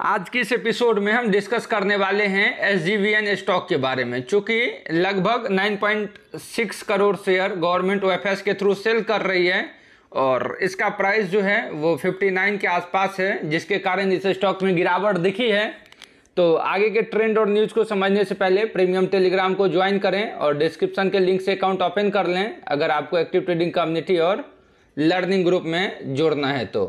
आज के इस एपिसोड में हम डिस्कस करने वाले हैं एस स्टॉक के बारे में चूँकि लगभग 9.6 करोड़ शेयर गवर्नमेंट ओ के थ्रू सेल कर रही है और इसका प्राइस जो है वो 59 के आसपास है जिसके कारण इस स्टॉक में गिरावट दिखी है तो आगे के ट्रेंड और न्यूज़ को समझने से पहले प्रीमियम टेलीग्राम को ज्वाइन करें और डिस्क्रिप्शन के लिंक से अकाउंट ओपन कर लें अगर आपको एक्टिव ट्रेडिंग कम्युनिटी और लर्निंग ग्रुप में जोड़ना है तो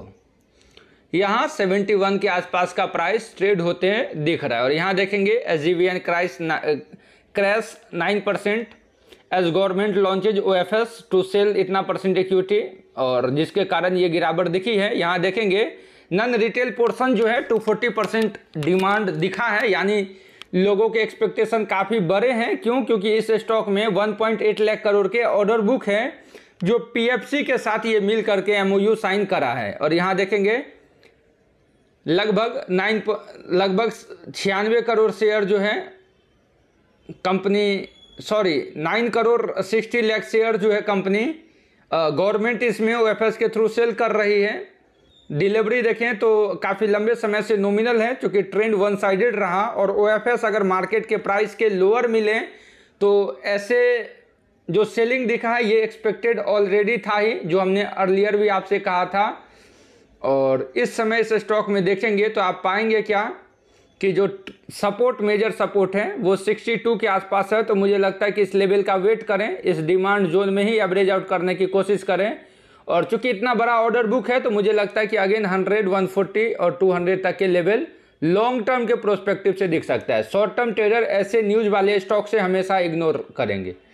यहाँ सेवेंटी वन के आसपास का प्राइस ट्रेड होते हैं दिख रहा है और यहाँ देखेंगे एस जी वी एन क्राइस crash nine percent as government launches O F S to sell इतना परसेंट इक्विटी और जिसके कारण ये गिरावट दिखी है यहाँ देखेंगे नन रिटेल पोर्सन जो है टू फोर्टी परसेंट डिमांड दिखा है यानी लोगों के एक्सपेक्टेशन काफ़ी बड़े हैं क्यों क्योंकि इस स्टॉक में one point eight lakh crore के ऑर्डर बुक है जो पी एफ सी के साथ ये मिल करके एम ओ यू साइन करा है और यहाँ देखेंगे लगभग नाइन लगभग छियानवे करोड़ शेयर जो है company sorry nine crore sixty lakh share जो है कंपनी गवर्नमेंट इसमें ओ के थ्रू सेल कर रही है डिलीवरी देखें तो काफ़ी लंबे समय से नोमिनल है क्योंकि ट्रेंड वन साइडेड रहा और ओ अगर मार्केट के प्राइस के लोअर मिले तो ऐसे जो सेलिंग दिखा है ये एक्सपेक्टेड ऑलरेडी था ही जो हमने अर्लियर भी आपसे कहा था और इस समय इस स्टॉक में देखेंगे तो आप पाएंगे क्या कि जो सपोर्ट मेजर सपोर्ट है वो 62 के आसपास है तो मुझे लगता है कि इस लेवल का वेट करें इस डिमांड जोन में ही एवरेज आउट करने की कोशिश करें और चूंकि इतना बड़ा ऑर्डर बुक है तो मुझे लगता है कि अगेन 100, 140 और 200 तक के लेवल लॉन्ग टर्म के प्रोस्पेक्टिव से दिख सकता है शॉर्ट टर्म ट्रेडर ऐसे न्यूज वाले स्टॉक से हमेशा इग्नोर करेंगे